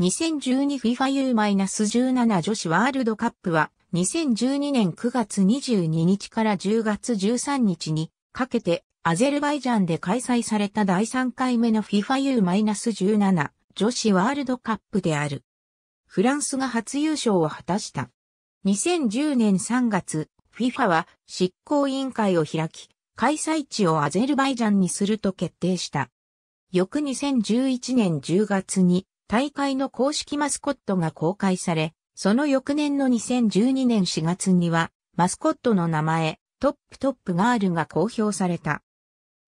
2012FIFA U-17 女子ワールドカップは2012年9月22日から10月13日にかけてアゼルバイジャンで開催された第3回目の FIFA U-17 女子ワールドカップである。フランスが初優勝を果たした。2010年3月、FIFA は執行委員会を開き、開催地をアゼルバイジャンにすると決定した。翌2011年10月に大会の公式マスコットが公開され、その翌年の2012年4月には、マスコットの名前、トップトップガールが公表された。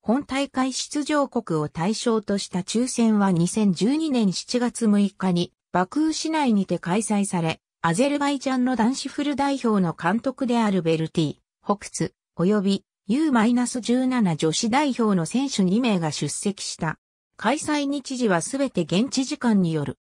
本大会出場国を対象とした抽選は2012年7月6日にバクー市内にて開催され、アゼルバイジャンの男子フル代表の監督であるベルティ、北津、及び U-17 女子代表の選手2名が出席した。開催日時はすべて現地時間による。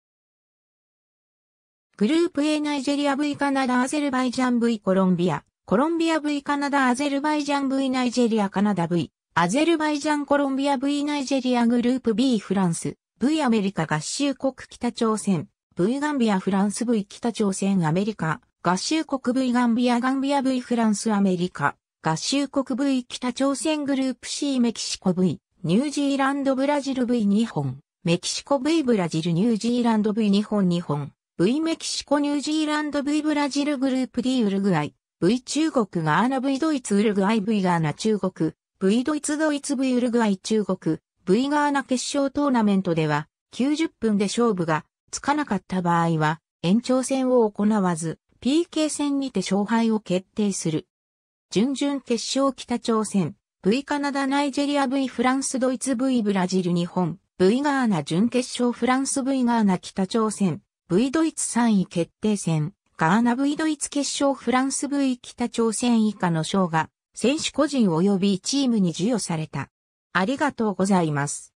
グループ A ナイジェリア V カナダアゼルバイジャン V コロンビア、コロンビア V カナダアゼルバイジャン V ナイジェリアカナダ V、アゼルバイジャンコロンビア V ナイジェリアグループ B フランス、V アメリカ合衆国北朝鮮、V ガンビアフランス V 北朝鮮アメリカ、合衆国 V ガンビアガンビア V フランスアメリカ、合衆国 V 北朝鮮グループ C メキシコ V ニュージーランドブラジル V2 本、メキシコ V ブラジルニュージーランド v 日本2本、V メキシコニュージーランド V ブラジルグループ D ウルグアイ、V 中国ガーナ V ドイツウルグアイ V ガーナ中国、V ドイツドイツ V ウルグアイ中国、V ガーナ決勝トーナメントでは90分で勝負がつかなかった場合は延長戦を行わず PK 戦にて勝敗を決定する。準々決勝北朝鮮。V カナダナイジェリア V フランスドイツ V ブラジル日本 V ガーナ準決勝フランス V ガーナ北朝鮮 V ドイツ3位決定戦ガーナ V ドイツ決勝フランス V 北朝鮮以下の賞が選手個人及びチームに授与された。ありがとうございます。